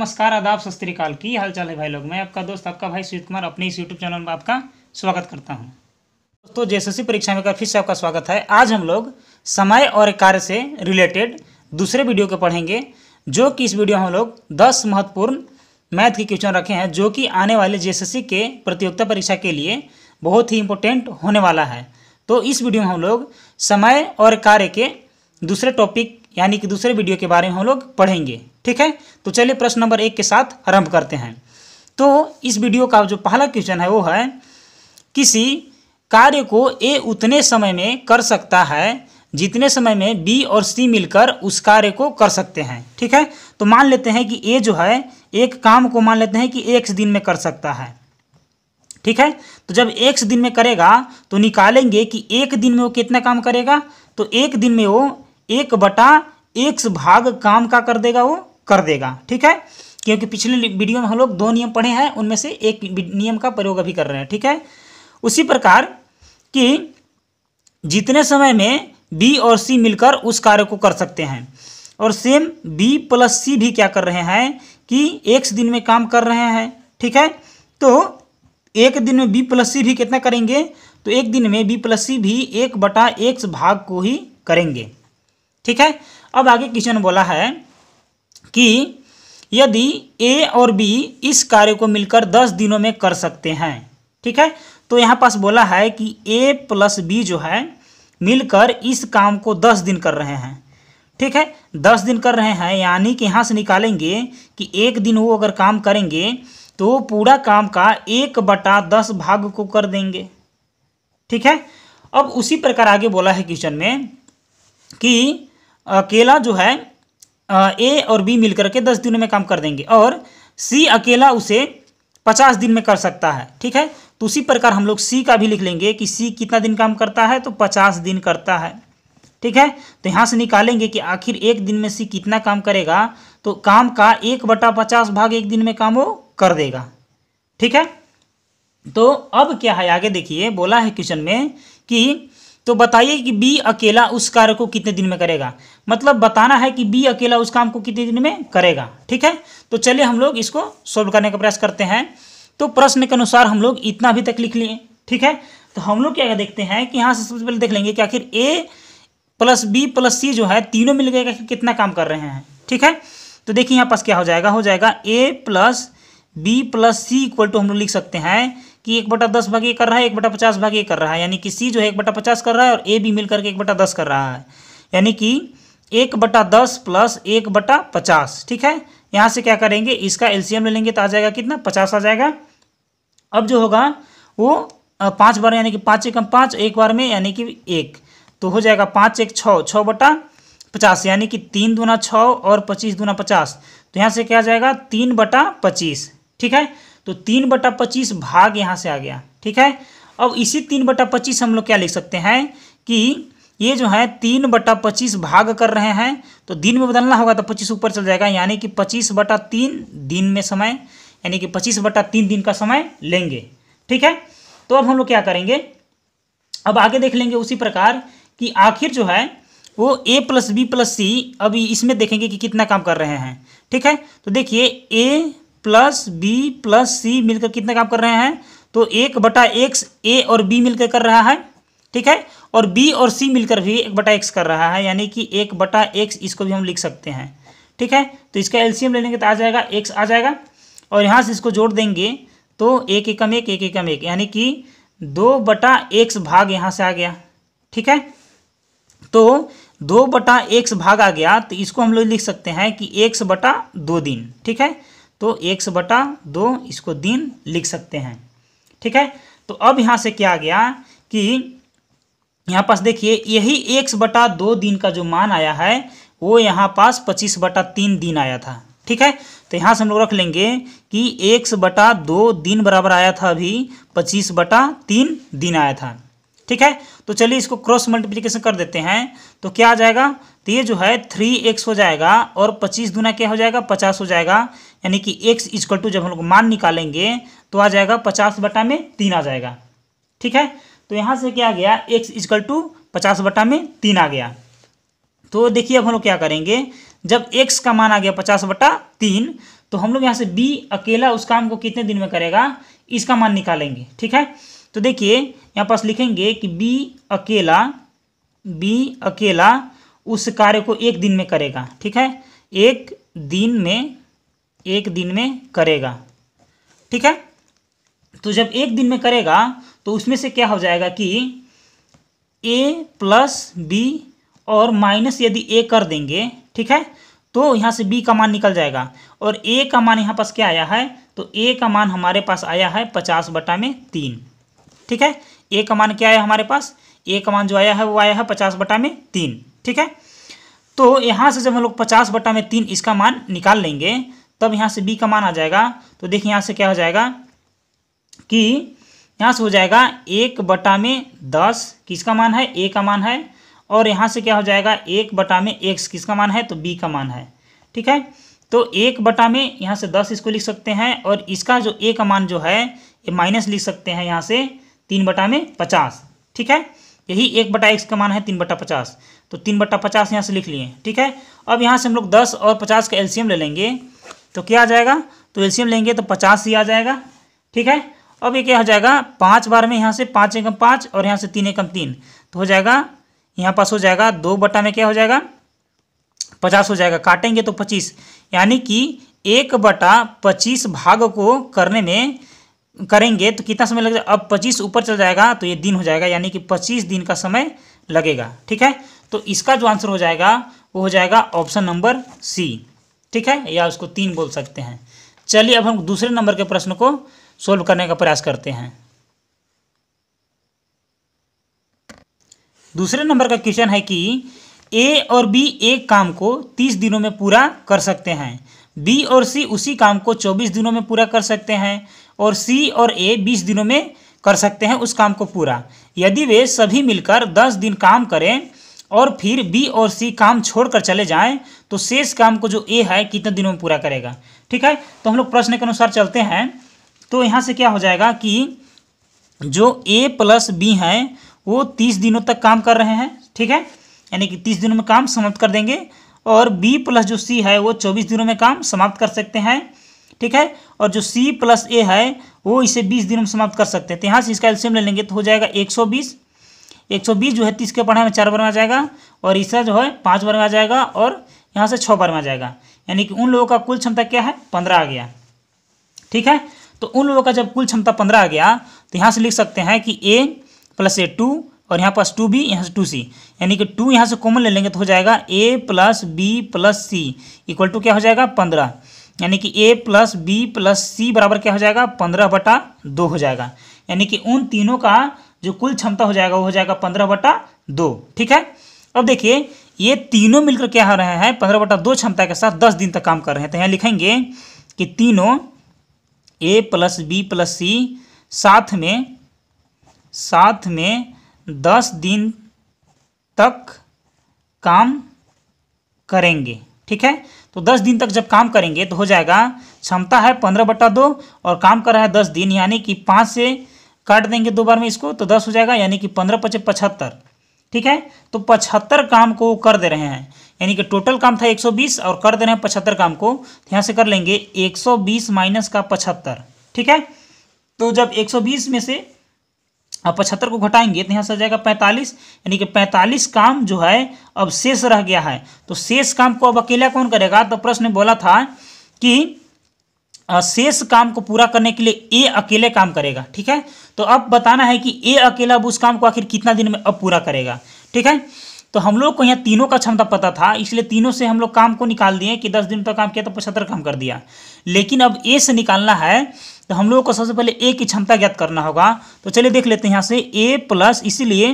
नमस्कार आदाब सस्त्रीकाल की हाल चाल है भाई लोग मैं आपका दोस्त आपका भाई सुजीत कुमार अपने इस यूट्यूब चैनल में आपका स्वागत करता हूँ दोस्तों जेएसएससी परीक्षा में फिर से आपका स्वागत है आज हम लोग समय और कार्य से रिलेटेड दूसरे वीडियो को पढ़ेंगे जो कि इस वीडियो हम लोग दस महत्वपूर्ण मैथ के क्वेश्चन रखे हैं जो कि आने वाले जे के प्रतियोगिता परीक्षा के लिए बहुत ही इंपॉर्टेंट होने वाला है तो इस वीडियो में हम लोग समय और कार्य के दूसरे टॉपिक यानी कि दूसरे वीडियो के बारे में हम लोग पढ़ेंगे ठीक है तो चलिए प्रश्न नंबर एक के साथ आरंभ करते हैं तो इस वीडियो का जो पहला क्वेश्चन है वो है किसी कार्य को ए उतने समय में कर सकता है जितने समय में बी और सी मिलकर उस कार्य को कर सकते हैं ठीक है तो मान लेते हैं कि ए जो है एक काम को मान लेते हैं कि एक दिन में कर सकता है ठीक है तो जब एक दिन में करेगा तो निकालेंगे कि एक दिन में वो कितना काम करेगा तो एक दिन में वो एक बटा एक भाग काम का कर देगा वो कर देगा ठीक है क्योंकि पिछले वीडियो में हम लोग दो नियम पढ़े हैं उनमें से एक नियम का प्रयोग अभी कर रहे हैं ठीक है उसी प्रकार कि जितने समय में बी और सी मिलकर उस कार्य को कर सकते हैं और सेम बी प्लस सी भी क्या कर रहे हैं कि एक दिन में काम कर रहे हैं ठीक है तो एक दिन में बी प्लस सी भी कितना करेंगे तो एक दिन में बी प्लस सी भी एक बटा एक भाग को ही करेंगे ठीक है अब आगे क्वेश्चन बोला है कि यदि ए और बी इस कार्य को मिलकर दस दिनों में कर सकते हैं ठीक है तो यहाँ पास बोला है कि ए प्लस बी जो है मिलकर इस काम को दस दिन कर रहे हैं ठीक है दस दिन कर रहे हैं यानी कि यहाँ से निकालेंगे कि एक दिन वो अगर काम करेंगे तो पूरा काम का एक बटा दस भाग को कर देंगे ठीक है अब उसी प्रकार आगे बोला है क्वेश्चन में कि अकेला जो है ए और बी मिलकर के दस दिनों में काम कर देंगे और सी अकेला उसे पचास दिन में कर सकता है ठीक है तो उसी प्रकार हम लोग सी का भी लिख लेंगे कि सी कितना दिन काम करता है तो पचास दिन करता है ठीक है तो यहाँ से निकालेंगे कि आखिर एक दिन में सी कितना काम करेगा तो काम का एक बटा पचास भाग एक दिन में काम वो कर देगा ठीक है तो अब क्या है आगे देखिए बोला है क्वेश्चन में कि तो बताइए कि बी अकेला उस कार्य को कितने दिन में करेगा मतलब बताना है कि बी अकेला उस काम को कितने दिन में करेगा ठीक है तो चलिए हम लोग इसको सॉल्व करने का प्रयास करते हैं तो प्रश्न के अनुसार हम लोग इतना अभी तक लिख लिए ठीक है तो हम लोग क्या देखते हैं कि यहाँ से सबसे पहले देख लेंगे कि आखिर A plus B plus C जो है तीनों मिल गएगा कि कितना काम कर रहे हैं ठीक है तो देखिए यहाँ पास क्या हो जाएगा हो जाएगा A plus B plus C equal to हम लोग लिख सकते हैं कि एक बटा दस भाग ये कर रहा है एक बटा पचास भाग ये कर रहा है यानी कि सी जो है एक बटा पचास कर रहा है और ए भी मिलकर के एक बटा दस कर रहा है यानी कि एक बटा दस प्लस एक बटा पचास ठीक है यहाँ से क्या करेंगे इसका एलसीएम ले लेंगे तो आ जाएगा कितना पचास आ जाएगा अब जो होगा वो पाँच बार यानी कि पाँच एकम पाँच एक बार में यानी कि एक तो हो जाएगा पाँच एक छः छः बटा पचास यानी कि तीन दूना छः और पच्चीस दूना पचास तो यहाँ से क्या आ जाएगा तीन बटा पच्चीस ठीक है तो तीन बटा पच्चीस भाग यहाँ से आ गया ठीक है अब इसी तीन बटा पच्चीस हम लोग क्या लिख सकते हैं कि ये जो है तीन बटा पच्चीस भाग कर रहे हैं तो दिन में बदलना होगा तो पच्चीस ऊपर चल जाएगा यानी कि पच्चीस बटा तीन दिन में समय यानी कि पच्चीस बटा तीन दिन का समय लेंगे ठीक है तो अब हम लोग क्या करेंगे अब आगे देख लेंगे उसी प्रकार कि आखिर जो है वो A plus B plus C अभी इसमें देखेंगे कि कितना काम कर रहे हैं ठीक है तो देखिए A plus B plus C मिलकर कितना काम कर रहे हैं तो एक बटा एक्स ए और बी मिलकर कर रहा है ठीक है और बी और सी मिलकर भी एक बटा एक्स कर रहा है यानी कि एक बटा एक्स इसको भी हम लिख सकते हैं ठीक है तो इसका एलसीएम ले लेंगे तो आ जाएगा एक्स आ जाएगा और यहाँ से इसको जोड़ देंगे तो एक एकम एक एक एकम एक यानी कि दो बटा एक्स भाग यहाँ से आ गया ठीक है तो दो बटा एक्स भाग आ गया तो इसको हम लोग लिख सकते हैं कि एक्स बटा दो दिन ठीक है तो एक्स बटा दो इसको दिन लिख सकते हैं ठीक है तो अब यहाँ से क्या आ गया कि यहाँ पास देखिए यही एक बटा दो दिन का जो मान आया है वो यहाँ पास पच्चीस बटा तीन दिन आया था ठीक है तो यहाँ से हम लोग रख लेंगे कि एक बटा दो दिन बराबर आया था अभी पच्चीस बटा तीन दिन आया था ठीक है तो चलिए इसको क्रॉस मल्टीप्लीकेशन कर देते हैं तो क्या आ जाएगा तो ये जो है थ्री एक्स हो जाएगा और पच्चीस दुना क्या हो जाएगा पचास हो जाएगा यानी कि एक्स इजक्ल टू जब हम लोग मान निकालेंगे तो आ जाएगा पचास बटा में तीन आ जाएगा ठीक है तो यहाँ से क्या आ गया एक्स इजक्ल टू पचास बटा में तीन आ गया तो देखिए अब हम लोग क्या करेंगे जब एक्स का मान आ गया पचास बटा तीन तो हम लोग यहाँ से बी अकेला उस काम को कितने दिन में करेगा इसका मान निकालेंगे ठीक है तो देखिए यहाँ पास लिखेंगे कि बी अकेला बी अकेला उस कार्य को एक दिन में करेगा ठीक है एक दिन में एक दिन में करेगा ठीक है तो जब एक दिन में करेगा तो उसमें से क्या हो जाएगा कि ए प्लस बी और माइनस यदि ए कर देंगे ठीक है तो यहाँ से बी का मान निकल जाएगा और ए का मान यहाँ पास क्या आया है तो ए का मान हमारे पास आया है पचास बटा में तीन ठीक है ए का मान क्या आया हमारे पास ए का मान जो आया है वो आया है पचास बटा में तीन ठीक है तो यहाँ से जब हम लोग पचास बटा में तीन इसका मान निकाल लेंगे तब यहाँ से बी का मान आ जाएगा तो देखिए यहाँ से क्या हो जाएगा कि यहाँ से हो जाएगा एक बटा में दस किसका मान है ए का मान है और यहाँ से क्या हो जाएगा एक बटा में एक्स किसका मान है तो बी का मान है ठीक है तो एक बटा में यहाँ से दस इसको लिख सकते हैं और इसका जो ए का मान जो है ये माइनस लिख सकते हैं यहाँ से तीन बटा में पचास ठीक है यही एक बटा एक्स का मान है तीन बटा पचास तो तीन बटा पचास यहाँ से लिख लिए ठीक है अब यहाँ से हम लोग दस और पचास का एल्शियम ले लेंगे तो क्या आ जाएगा तो एल्शियम लेंगे तो पचास ही आ जाएगा ठीक है अब ये क्या हो जाएगा पाँच बार में यहाँ से पाँच एकम पाँच और यहाँ से तीन एकम तीन तो हो जाएगा यहाँ पास हो जाएगा दो बटा में क्या हो जाएगा पचास हो जाएगा काटेंगे तो पच्चीस यानी कि एक बटा पच्चीस भाग को करने में करेंगे तो कितना समय लग जाएगा अब पच्चीस ऊपर चल जाएगा तो ये दिन हो जाएगा यानी कि पच्चीस दिन का समय लगेगा ठीक है तो इसका जो आंसर हो जाएगा वो हो जाएगा ऑप्शन नंबर सी ठीक है या उसको तीन बोल सकते हैं चलिए अब हम दूसरे नंबर के प्रश्न को सोल्व करने का प्रयास करते हैं दूसरे नंबर का क्वेश्चन है कि ए और बी एक काम को तीस दिनों में पूरा कर सकते हैं बी और सी उसी काम को चौबीस दिनों में पूरा कर सकते हैं और सी और ए बीस दिनों में कर सकते हैं उस काम को पूरा यदि वे सभी मिलकर दस दिन काम करें और फिर बी और सी काम छोड़कर चले जाएं तो शेष काम को जो ए है कितने दिनों में पूरा करेगा ठीक है तो हम लोग प्रश्न के अनुसार चलते हैं तो यहाँ से क्या हो जाएगा कि जो ए प्लस बी है वो तीस दिनों तक काम कर रहे हैं ठीक है यानी कि तीस दिनों में काम समाप्त कर देंगे और बी प्लस जो सी है वो चौबीस दिनों में काम समाप्त कर सकते हैं ठीक है और जो सी प्लस ए है वो इसे बीस दिनों में समाप्त कर सकते हैं तो यहाँ से इसका एल्सियम ले लेंगे तो हो जाएगा एक सौ बीस एक सौ बीस जो है तीस के पढ़ाई में चार बार में आ जाएगा और इसका जो है पाँच बार में आ जाएगा और यहाँ से छः बार में जाएगा यानी कि उन लोगों का कुल क्षमता क्या है पंद्रह आ गया ठीक है तो उन लोगों का जब कुल क्षमता पंद्रह आ गया तो यहाँ से लिख सकते हैं कि ए प्लस ए टू और यहाँ पास टू बी यहाँ से टू सी यानी कि टू यहाँ से कॉमन ले लेंगे तो हो जाएगा A plus B plus C equal to क्या हो जाएगा पंद्रह यानी कि A plus B plus C बराबर क्या हो जाएगा पंद्रह बटा दो हो जाएगा यानी कि उन तीनों का जो कुल क्षमता हो जाएगा वो हो जाएगा पंद्रह बटा दो ठीक है अब देखिए ये तीनों मिलकर क्या हो रहे हैं पंद्रह बटा दो क्षमता के साथ दस दिन तक काम कर रहे हैं तो यहाँ लिखेंगे कि तीनों A plus B plus C साथ में साथ में दस दिन तक काम करेंगे ठीक है तो दस दिन तक जब काम करेंगे तो हो जाएगा क्षमता है पंद्रह बटा दो और काम कर रहा है दस दिन यानी कि पाँच से काट देंगे दो बार में इसको तो दस हो जाएगा यानी कि पंद्रह पचे पचहत्तर ठीक है तो पचहत्तर काम को कर दे रहे हैं यानी कि टोटल काम था 120 और कर दे रहे हैं पचहत्तर काम को तो यहां से कर लेंगे 120 माइनस का पचहत्तर ठीक है तो जब 120 में से अब पचहत्तर को घटाएंगे तो यहां से आ जाएगा 45 यानी कि पैंतालीस काम जो है अब शेष रह गया है तो शेष काम को अब अकेला कौन करेगा तो प्रश्न बोला था कि शेष काम को पूरा करने के लिए ए अकेले काम करेगा ठीक है तो अब बताना है कि ए अकेला अब उस काम को आखिर कितना दिन में अब पूरा करेगा ठीक है तो हम लोग को यहाँ तीनों का क्षमता पता था इसलिए तीनों से हम लोग काम को निकाल दिए कि दस दिन तक काम किया तो पचहत्तर काम कर दिया लेकिन अब ए से निकालना है तो हम लोगों को सबसे पहले ए की क्षमता ज्ञात करना होगा तो चलिए देख लेते हैं यहाँ से ए प्लस इसीलिए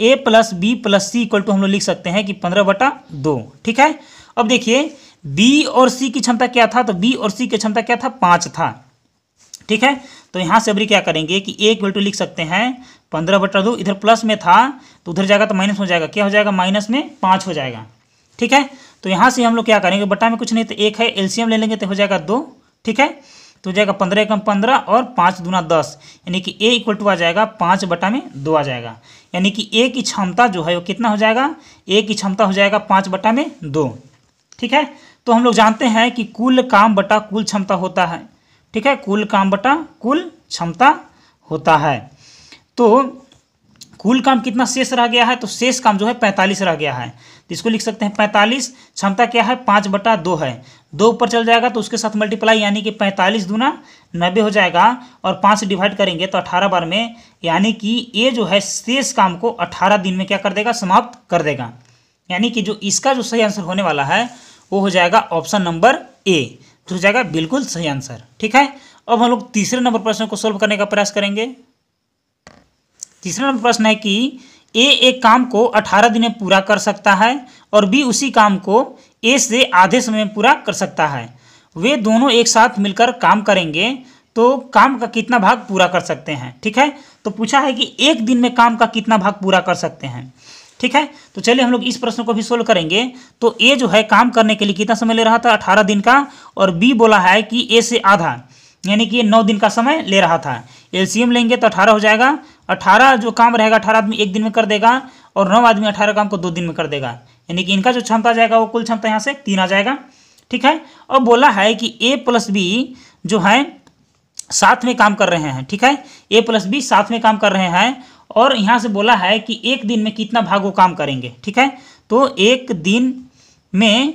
A plus B plus C equal to हम लोग लिख सकते हैं कि पंद्रह बटा दो ठीक है अब देखिए बी और सी की क्षमता क्या था तो बी और सी की क्षमता क्या था पांच था ठीक है तो यहां से अभी क्या करेंगे कि एक इक्वल लिख सकते हैं पंद्रह बटा दो इधर प्लस में था तो उधर जाएगा तो माइनस हो जाएगा क्या हो जाएगा माइनस में पांच हो जाएगा ठीक है तो यहां से हम लोग क्या करेंगे बटा में कुछ नहीं तो एक है एलसीएम ले लेंगे तो हो जाएगा दो ठीक है तो हो जाएगा पंद्रह एकम पंद्रह और पांच दूना दस यानी कि ए इक्वल टू आ जाएगा पांच बटा में दो आ जाएगा यानी कि ए की क्षमता जो है वो कितना हो जाएगा ए की क्षमता हो जाएगा पांच बटा में दो ठीक है तो हम लोग जानते हैं कि कुल काम बटा कुल क्षमता होता है ठीक है कुल काम बटा कुल क्षमता होता है तो कुल काम कितना शेष रह गया है तो शेष काम जो है पैंतालीस रह गया है तो इसको लिख सकते हैं पैंतालीस क्षमता क्या है पाँच बटा दो है दो ऊपर चल जाएगा तो उसके साथ मल्टीप्लाई यानी कि पैंतालीस दूना नब्बे हो जाएगा और पाँच से डिवाइड करेंगे तो अठारह बार में यानी कि ये जो है शेष काम को अठारह दिन में क्या कर देगा समाप्त कर देगा यानी कि जो इसका जो सही आंसर होने वाला है वो हो जाएगा ऑप्शन नंबर ए तो हो जाएगा बिल्कुल सही आंसर ठीक है अब हम लोग तीसरे नंबर प्रश्न को सोल्व करने का प्रयास करेंगे तीसरा नंबर प्रश्न है कि ए एक काम को 18 दिन में पूरा कर सकता है और बी उसी काम को ए से आधे समय में पूरा कर सकता है वे दोनों एक साथ मिलकर काम करेंगे तो काम का कितना भाग पूरा कर सकते हैं ठीक है तो पूछा है कि एक दिन में काम का कितना भाग पूरा कर सकते हैं ठीक है तो चलिए हम लोग इस प्रश्न को भी सोल्व करेंगे तो ए जो है काम करने के लिए कितना समय ले रहा था अठारह दिन का और बी बोला है कि ए से आधा यानी कि नौ दिन का समय ले रहा था एलसीएम लेंगे तो अठारह हो जाएगा अठारह जो काम रहेगा अठारह आदमी एक दिन में कर देगा और नौ आदमी अठारह काम को दो दिन में कर देगा यानी कि इनका जो क्षमता जाएगा वो कुल क्षमता यहाँ से तीन आ जाएगा ठीक है और बोला है कि ए प्लस बी जो है साथ में काम कर रहे हैं ठीक है ए प्लस बी साथ में काम कर रहे हैं और यहाँ से बोला है कि एक दिन में कितना भाग वो काम करेंगे ठीक है तो एक दिन में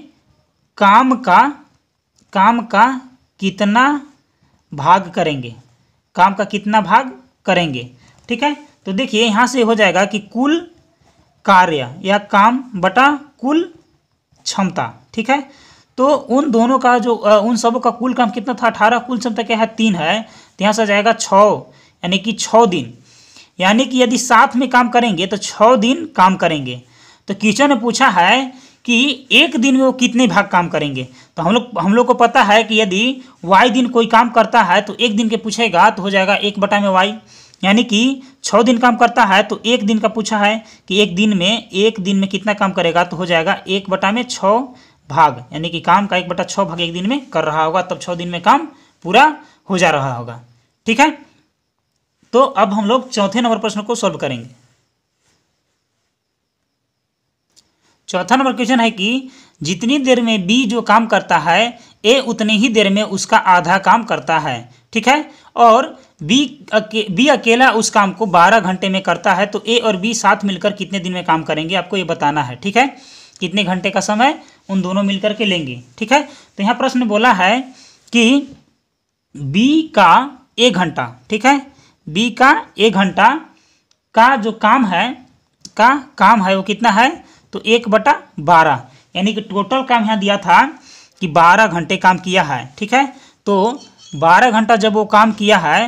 काम का काम का कितना भाग करेंगे काम का कितना भाग करेंगे ठीक है तो देखिए यहाँ से हो जाएगा कि कुल कार्य या काम बटा कुल क्षमता ठीक है तो उन दोनों का जो उन सबों का कुल काम कितना था अठारह कुल क्षमता क्या है तीन है तो यहाँ से जाएगा छः यानी कि छः दिन यानी कि यदि साथ में काम करेंगे तो छः दिन काम करेंगे तो किचन ने पूछा है कि एक दिन में वो कितने भाग काम करेंगे तो हम लोग हम लोग को पता है कि यदि वाई दिन कोई काम करता है तो एक दिन के पूछेगा तो हो जाएगा एक बटा में वाई यानी कि छः दिन काम करता है तो एक दिन का पूछा है कि एक दिन में एक दिन में कितना काम करेगा तो हो जाएगा एक बटा में छः भाग यानी कि काम का एक बटा छः भाग एक दिन में कर रहा होगा तब छः दिन में काम पूरा हो जा रहा होगा ठीक है तो अब हम लोग चौथे नंबर प्रश्न को सॉल्व करेंगे चौथा नंबर क्वेश्चन है कि जितनी देर में बी जो काम करता है ए उतनी ही देर में उसका आधा काम करता है ठीक है और बी अके, बी अकेला उस काम को 12 घंटे में करता है तो ए और बी साथ मिलकर कितने दिन में काम करेंगे आपको ये बताना है ठीक है कितने घंटे का समय उन दोनों मिलकर के लेंगे ठीक है तो यहाँ प्रश्न बोला है कि बी का ए घंटा ठीक है बी का एक घंटा का जो काम है का काम है वो कितना है तो एक बटा बारह यानी कि टोटल काम यहाँ दिया था कि बारह घंटे काम किया है ठीक है तो बारह घंटा जब वो काम किया है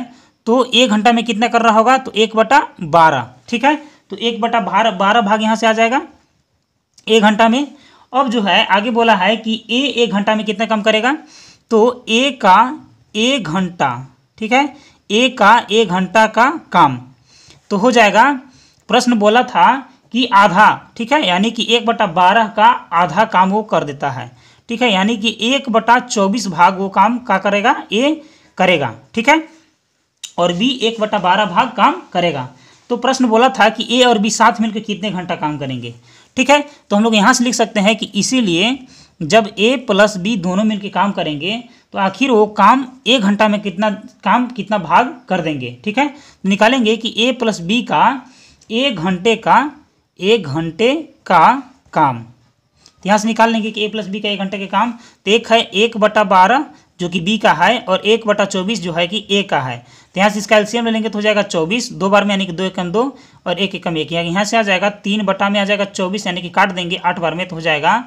तो एक घंटा में कितना कर रहा होगा तो एक बटा बारह ठीक है तो एक बटा बारह बारह भाग यहाँ से आ जाएगा एक घंटा में अब जो है आगे बोला है कि ए एक घंटा में कितना काम करेगा तो ए का एक घंटा ठीक है ए का एक घंटा का काम तो हो जाएगा प्रश्न बोला था कि आधा ठीक है यानी कि एक बटा बारह का आधा काम वो कर देता है ठीक है यानी कि एक बटा चौबीस भाग वो काम का करेगा ए करेगा ठीक है और बी एक बटा बारह भाग काम करेगा तो प्रश्न बोला था कि ए और बी साथ मिलकर कितने घंटा काम करेंगे ठीक है तो हम लोग यहाँ से लिख सकते हैं कि इसीलिए जब ए प्लस बी दोनों मिलकर काम करेंगे तो आखिर वो काम एक घंटा में कितना काम कितना भाग कर देंगे ठीक है तो निकालेंगे कि ए प्लस बी का एक घंटे का एक घंटे का काम तो यहाँ से निकाल लेंगे कि ए प्लस बी का एक घंटे का काम तो एक है एक बटा बारह जो कि बी का है और एक बटा चौबीस जो है कि ए का है तो यहाँ से इसका एल्सियम ले लेंगे तो हो जाएगा चौबीस दो बार में यानी कि दो एकम दो और एक एकम एक यानी यहाँ से आ जाएगा तीन बटा में आ जाएगा चौबीस यानी कि काट देंगे आठ बार में तो हो जाएगा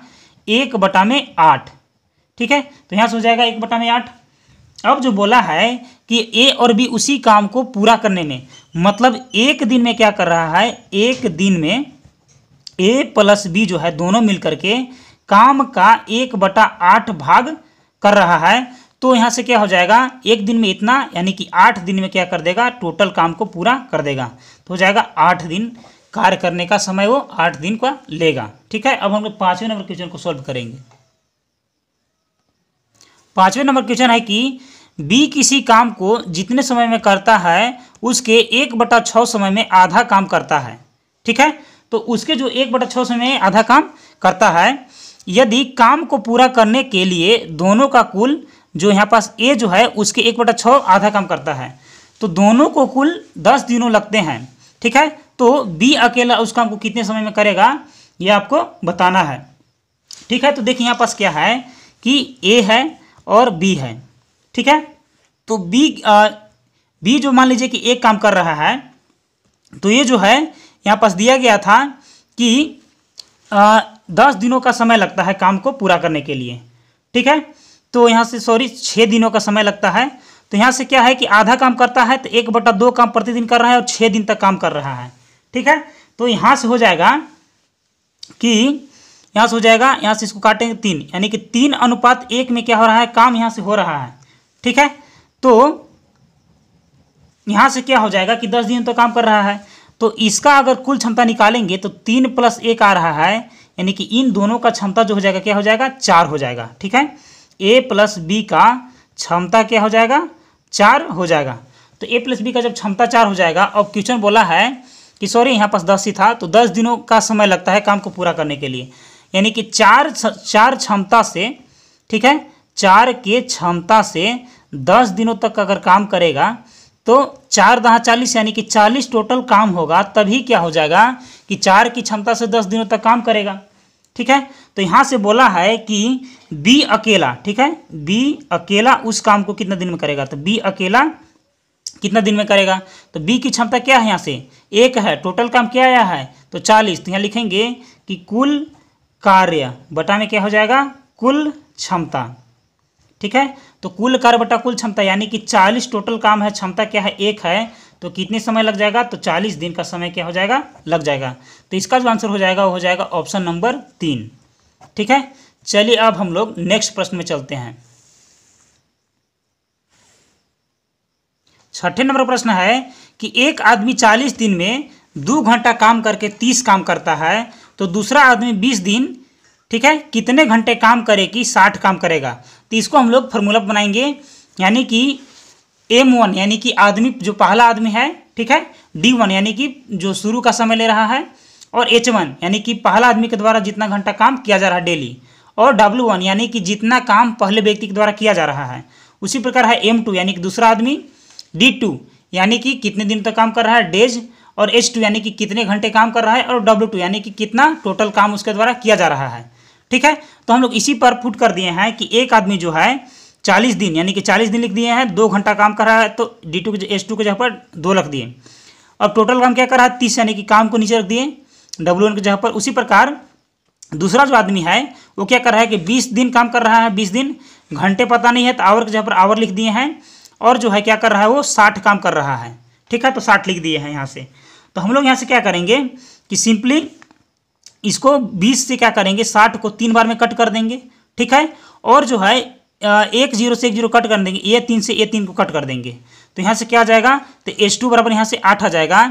एक बटा में आठ ठीक है तो यहाँ से हो जाएगा एक बटा में आठ अब जो बोला है कि ए और बी उसी काम को पूरा करने में मतलब एक दिन में क्या कर रहा है एक दिन में ए प्लस बी जो है दोनों मिलकर के काम का एक बटा आठ भाग कर रहा है तो यहाँ से क्या हो जाएगा एक दिन में इतना यानी कि आठ दिन में क्या कर देगा टोटल काम को पूरा कर देगा तो हो जाएगा आठ दिन कार्य करने का समय वो आठ दिन का लेगा ठीक है अब हम लोग पाँचवें नंबर क्वेश्चन को सॉल्व करेंगे पाँचवें नंबर क्वेश्चन है कि बी किसी काम को जितने समय में करता है उसके एक बटा छः समय में आधा काम करता है ठीक है तो उसके जो एक बटा छः समय में आधा काम करता है यदि काम को पूरा करने के लिए दोनों का कुल जो यहाँ पास ए जो है उसके एक बटा छः आधा काम करता है तो दोनों को कुल दस दिनों लगते हैं ठीक है तो बी अकेला उस काम को कितने समय में करेगा ये आपको बताना है ठीक है तो देखिए यहाँ पास क्या है कि ए है और बी है ठीक है तो बी बी जो मान लीजिए कि एक काम कर रहा है तो ये जो है यहाँ पास दिया गया था कि आ, दस दिनों का समय लगता है काम को पूरा करने के लिए ठीक है तो यहाँ से सॉरी छः दिनों का समय लगता है तो यहाँ से क्या है कि आधा काम करता है तो एक बटा दो काम प्रतिदिन कर रहा है और छः दिन तक काम कर रहा है ठीक है तो यहाँ से हो जाएगा कि यहाँ से हो जाएगा यहाँ से इसको काटेंगे तीन यानी कि तीन अनुपात एक में क्या हो रहा है काम यहाँ से हो रहा है ठीक है तो यहाँ से क्या हो जाएगा कि दस दिन तो काम कर रहा है तो इसका अगर कुल क्षमता निकालेंगे तो तीन प्लस एक आ रहा है यानी कि इन दोनों का क्षमता जो हो जाएगा क्या हो जाएगा चार हो जाएगा ठीक है ए प्लस बी का क्षमता क्या हो जाएगा चार हो जाएगा तो ए प्लस बी का जब क्षमता चार हो जाएगा अब क्वेश्चन बोला है कि सॉरी यहाँ पास दस ही था तो दस दिनों का समय लगता है काम को पूरा करने के लिए यानी कि चार चार क्षमता से ठीक है चार के क्षमता से दस दिनों तक अगर काम करेगा तो चार दहा चालीस यानी कि चालीस टोटल काम होगा तभी क्या हो जाएगा कि चार की क्षमता से दस दिनों तक काम करेगा ठीक है तो यहाँ से बोला है कि बी अकेला ठीक है बी अकेला उस काम को कितना दिन में करेगा तो बी अकेला कितना दिन में करेगा तो बी की क्षमता क्या है यहाँ से एक है टोटल काम क्या आया है तो चालीस तो यहाँ लिखेंगे कि कुल कार्य बटा में क्या हो जाएगा कुल क्षमता ठीक है तो कुल कार्य बटा कुल क्षमता यानी कि चालीस टोटल काम है क्षमता क्या है एक है तो कितने समय लग जाएगा तो चालीस दिन का समय क्या हो जाएगा लग जाएगा तो इसका जो आंसर हो जाएगा वो हो जाएगा ऑप्शन नंबर तीन ठीक है चलिए अब हम लोग नेक्स्ट प्रश्न में चलते हैं छठे नंबर प्रश्न है कि एक आदमी चालीस दिन में दो घंटा काम करके तीस काम करता है तो दूसरा आदमी बीस दिन ठीक है कितने घंटे काम करे कि साठ काम करेगा तो इसको हम लोग फॉर्मूला बनाएंगे यानी कि एम वन यानी कि आदमी जो पहला आदमी है ठीक है डी वन यानी कि जो शुरू का समय ले रहा है और एच वन यानी कि पहला आदमी के द्वारा जितना घंटा काम किया जा रहा है डेली और डब्ल्यू वन यानी कि जितना काम पहले व्यक्ति के द्वारा किया जा रहा है उसी प्रकार है एम टू यानी कि दूसरा आदमी डी टू यानी कि कितने दिन तक तो काम कर रहा है डेज और एच टू यानी कि कितने घंटे काम कर रहा है और डब्ल्यू टू यानी कि कितना टोटल काम उसके द्वारा किया जा रहा है ठीक है तो हम लोग इसी पर फुट कर दिए हैं कि एक आदमी जो है चालीस दिन यानी कि चालीस दिन लिख दिए हैं दो घंटा काम कर रहा है तो डी टू के एच टू के जगह पर दो रख दिए अब टोटल काम क्या कर रहा है तीस यानी कि काम को नीचे रख दिए डब्ल्यू वन के जगह पर उसी प्रकार दूसरा जो आदमी है वो क्या कर रहा है कि बीस दिन काम कर रहा है बीस दिन घंटे पता नहीं है तो आवर के जगह पर आवर लिख दिए हैं और जो है क्या कर रहा है वो साठ काम कर रहा है ठीक है तो साठ लिख दिए हैं यहाँ से तो हम लोग यहाँ से क्या करेंगे कि सिंपली इसको बीस से क्या करेंगे साठ को तीन बार में कट कर देंगे ठीक है और जो है एक जीरो से एक जीरो कट कर देंगे ए तीन से ए तीन को कट कर देंगे तो यहाँ से क्या आ जाएगा तो एच टू बराबर यहाँ से आठ आ जाएगा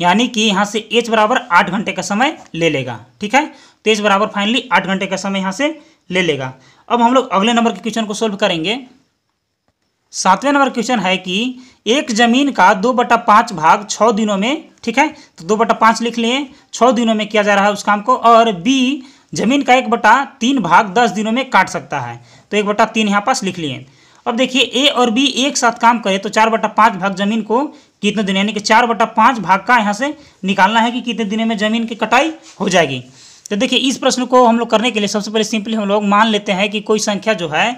यानी कि यहाँ से एच बराबर आठ घंटे का समय ले लेगा ठीक है तो एच बराबर फाइनली आठ घंटे का समय यहाँ से ले लेगा अब हम लोग अगले नंबर के क्वेश्चन को सोल्व करेंगे सातवें नंबर क्वेश्चन है कि एक जमीन का दो बटा पाँच भाग छः दिनों में ठीक है तो दो बटा पाँच लिख लिए छः दिनों में किया जा रहा है उस काम को और बी जमीन का एक बटा तीन भाग दस दिनों में काट सकता है तो एक बटा तीन यहाँ पास लिख लिए अब देखिए ए और बी एक साथ काम करे तो चार बटा पाँच भाग जमीन को कितने दिन यानी कि चार बटा पाँच भाग का यहाँ से निकालना है कि कितने दिनों में जमीन की कटाई हो जाएगी तो देखिए इस प्रश्न को हम लोग करने के लिए सबसे पहले सिंपली हम लोग मान लेते हैं कि कोई संख्या जो है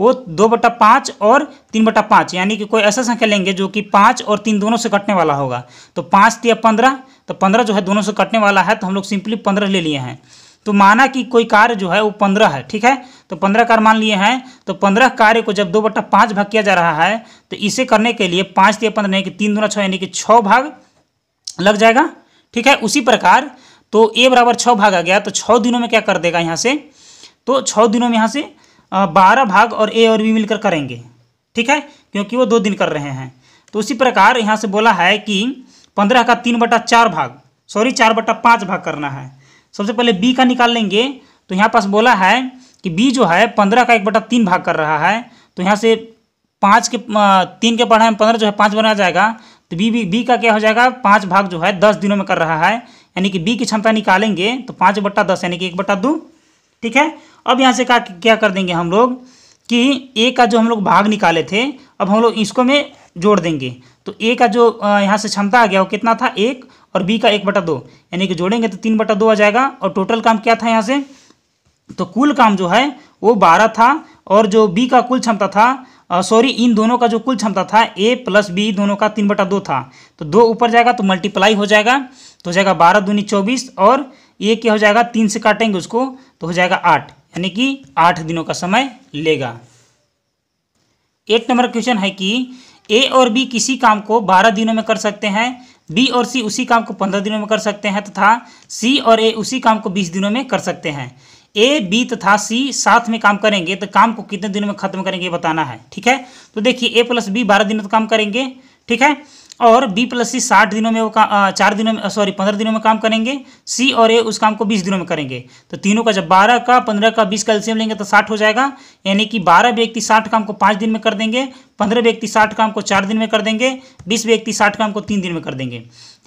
वो दो बटा पाँच और तीन बटा पाँच यानी कि कोई ऐसा संख्या लेंगे जो कि पाँच और तीन दोनों से कटने वाला होगा तो पाँच या पंद्रह तो पंद्रह जो है दोनों से कटने वाला है तो हम लोग सिंपली पंद्रह ले लिए हैं तो माना कि कोई कार्य जो है वो पंद्रह है ठीक है तो पंद्रह कार्य मान लिए हैं तो पंद्रह कार्य को जब दो बटा पाँच भाग किया जा रहा है तो इसे करने के लिए पाँच या पंद्रह यानी कि तीन दोनों छः यानी कि छः भाग लग जाएगा ठीक है उसी प्रकार तो ए बराबर छः भाग आ गया तो छः दिनों में क्या कर देगा यहाँ से तो छः दिनों में यहाँ से बारह भाग और ए और बी मिलकर करेंगे ठीक है क्योंकि वो दो दिन कर रहे हैं तो उसी प्रकार यहाँ से बोला है कि पंद्रह का तीन बटा चार भाग सॉरी चार बटा पाँच भाग करना है सबसे पहले बी का निकाल लेंगे तो यहाँ पास बोला है कि बी जो है पंद्रह का एक बटा तीन भाग कर रहा है तो यहाँ से पाँच के तीन के पढ़ाए में पंद्रह जो है पाँच बना जाएगा तो बी बी बी का क्या हो जाएगा पाँच भाग जो है दस दिनों में कर रहा है यानी कि बी की क्षमता निकालेंगे तो पाँच बट्टा दस यानी कि एक बट्टा दो ठीक है अब यहाँ से क्या क्या कर देंगे हम लोग कि ए का जो हम लोग भाग निकाले थे अब हम लोग इसको में जोड़ देंगे तो ए का जो यहाँ से क्षमता आ गया वो कितना था एक और बी का एक बटा दो यानी कि जोड़ेंगे तो तीन बटा दो आ जाएगा और टोटल काम क्या था यहाँ से तो कुल काम जो है वो बारह था और जो बी का कुल क्षमता था सॉरी इन दोनों का जो कुल क्षमता था ए प्लस बी दोनों का तीन बटा दो था तो दो ऊपर जाएगा तो मल्टीप्लाई हो जाएगा तो हो जाएगा बारह दूनी चौबीस और ए क्या हो जाएगा तीन से काटेंगे उसको तो हो जाएगा आठ यानी कि आठ दिनों का समय लेगा एक नंबर क्वेश्चन है कि ए और बी किसी काम को बारह दिनों में कर सकते हैं बी और सी उसी काम को पंद्रह दिनों में कर सकते हैं तथा सी और ए उसी काम को बीस दिनों में कर सकते हैं ए बी तथा सी साथ में काम करेंगे तो काम को कितने दिनों में खत्म करेंगे बताना है ठीक है तो देखिए ए प्लस बी बारह दिनों तक काम करेंगे ठीक है और बी प्लस सी साठ दिनों में वो काम चार दिनों में सॉरी पंद्रह दिनों में काम करेंगे सी और ए उस काम को बीस दिनों में करेंगे तो तीनों का जब बारह का पंद्रह का बीस का एल्सियम लेंगे तो साठ हो जाएगा यानी कि बारह व्यक्ति साठ काम को पाँच दिन में कर देंगे पंद्रह व्यक्ति साठ काम को चार दिन में कर देंगे बीस व्यक्ति साठ काम को तीन दिन में कर देंगे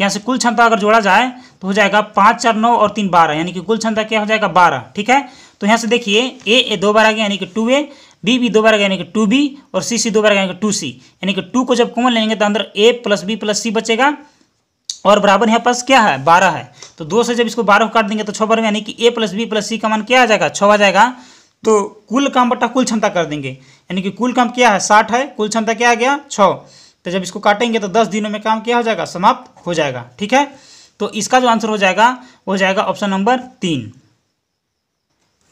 यहाँ से कुल क्षमता अगर जोड़ा जाए तो हो जाएगा पाँच चार नौ और तीन बारह यानी कि कुल क्षमता क्या हो जाएगा बारह ठीक है तो यहाँ से देखिए ए ए दो बार आ गया यानी कि टू ए बी भी दो बार यानी कि टू बी और सी सी दो बार यानी कि टू सी यानी कि टू को जब कॉमन लेंगे तो अंदर A plus B plus C बचेगा और बराबर यहाँ पास क्या है बारह है तो दो से जब इसको बारह को काट देंगे तो छः में यानी कि A plus B plus C का मान क्या आ जाएगा छः आ जाएगा तो कुल काम बटा कुल क्षमता कर देंगे यानी कि कुल काम क्या है साठ है कुल क्षमता क्या आ गया छः तो जब इसको काटेंगे तो दस दिनों में काम क्या हो जाएगा समाप्त हो जाएगा ठीक है तो इसका जो आंसर हो जाएगा वो हो जाएगा ऑप्शन नंबर तीन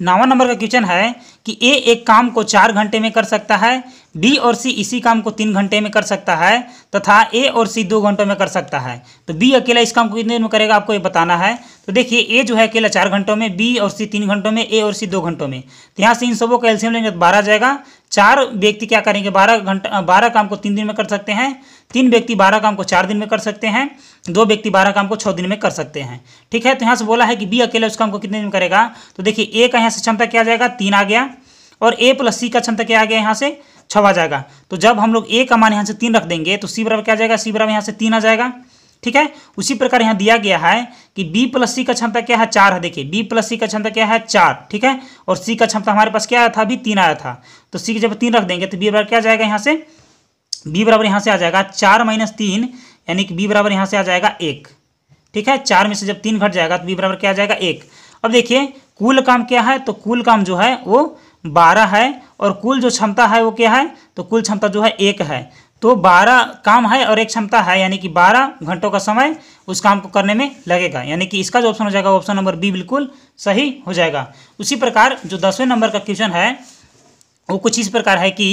नौवा नंबर का क्वेश्चन है कि ए एक काम को चार घंटे में कर सकता है बी और सी इसी काम को तीन घंटे में कर सकता है तथा ए और सी दो घंटों में कर सकता है तो बी अकेला इस काम को कितने दिन में करेगा आपको ये बताना है तो देखिए ए जो है अकेला चार घंटों में बी और सी तीन घंटों में ए और सी दो घंटों में तो यहाँ से इन सबों का एल्सियम लेंगे तो बारह जाएगा चार व्यक्ति क्या करेंगे बारह घंटा बारह काम को तीन दिन में कर सकते हैं तीन व्यक्ति बारह काम को चार दिन में कर सकते हैं दो व्यक्ति बारह काम को छः दिन में कर सकते हैं ठीक है तो यहाँ से बोला है कि बी अकेले उस काम को कितने दिन में करेगा तो देखिए ए का यहाँ से क्षमता क्या जाएगा तीन आ गया और ए प्लस सी का क्षमता क्या आ गया यहाँ से छः आ जाएगा तो जब हम लोग ए का मान यहाँ से तीन रख देंगे तो सी बराबर क्या जाएगा सी बराबर यहाँ से तीन आ जाएगा ठीक है उसी प्रकार यहाँ दिया गया है कि बी प्लस सी का क्षमता क्या है चार है देखिए बी प्लस सी का क्षमता क्या है चार ठीक है और सी का क्षमता हमारे पास क्या आया था अभी तीन आया था तो सी जब तीन रख देंगे तो बी बराबर क्या जाएगा यहाँ से बी बराबर यहाँ से आ जाएगा चार माइनस तीन यानी कि बी बराबर यहाँ से आ जाएगा एक ठीक है चार में से जब तीन घट जाएगा तो बी बराबर क्या आ जाएगा एक अब देखिए कुल काम क्या है तो कुल काम जो है वो बारह है और कुल जो क्षमता है वो क्या है तो कुल क्षमता जो है एक है तो बारह काम है और एक क्षमता है यानी कि बारह घंटों का समय उस काम को करने में लगेगा यानी कि इसका जो ऑप्शन हो जाएगा ऑप्शन नंबर बी बिल्कुल सही हो जाएगा उसी प्रकार जो दसवें नंबर का क्वेश्चन है वो कुछ इस प्रकार है कि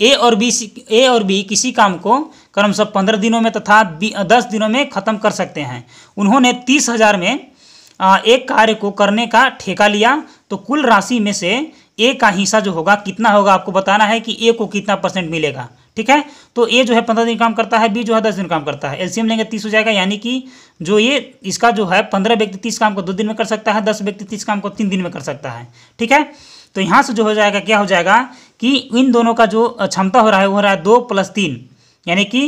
ए और बी ए और बी किसी काम को क्रम तो सब पंद्रह दिनों में तथा दस दिनों में ख़त्म कर सकते हैं उन्होंने तीस हज़ार में एक कार्य को करने का ठेका लिया तो कुल राशि में से ए का हिस्सा जो होगा कितना होगा आपको बताना है कि ए को कितना परसेंट मिलेगा ठीक है तो ए जो है पंद्रह दिन काम करता है बी जो है दस दिन काम करता है एलसीएम लेंगे तीस हो जाएगा यानी कि जो ये इसका जो है पंद्रह व्यक्ति तीस काम को दो दिन में कर सकता है दस व्यक्ति तीस काम को तीन दिन में कर सकता है ठीक है तो यहाँ से जो हो जाएगा क्या हो जाएगा कि इन दोनों का जो क्षमता हो रहा है वो हो रहा है दो प्लस तीन यानी कि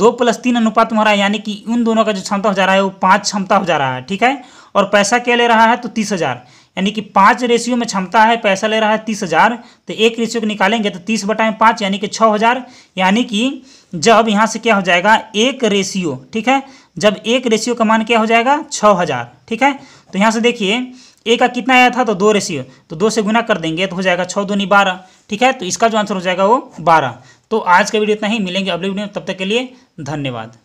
दो प्लस तीन अनुपात में हो रहा है यानी कि उन दोनों का जो क्षमता हो जा रहा है वो पाँच क्षमता हो जा रहा है ठीक है और पैसा क्या ले रहा है तो तीस हज़ार यानी कि पाँच रेशियो में क्षमता है पैसा ले रहा है तीस हज़ार तो एक रेशियो को निकालेंगे तो तीस में पाँच यानी कि छः हज़ार यानी कि जब यहाँ से क्या हो जाएगा एक रेशियो ठीक है जब एक रेशियो का मान क्या हो जाएगा छः हज़ार ठीक है तो यहाँ से देखिए ए का कितना आया था तो दो रेशियो तो दो से गुना कर देंगे तो हो जाएगा छः दूनी बारह ठीक है तो इसका जो आंसर हो जाएगा वो बारह तो आज का वीडियो इतना ही मिलेंगे अगले वीडियो में तब तक के लिए धन्यवाद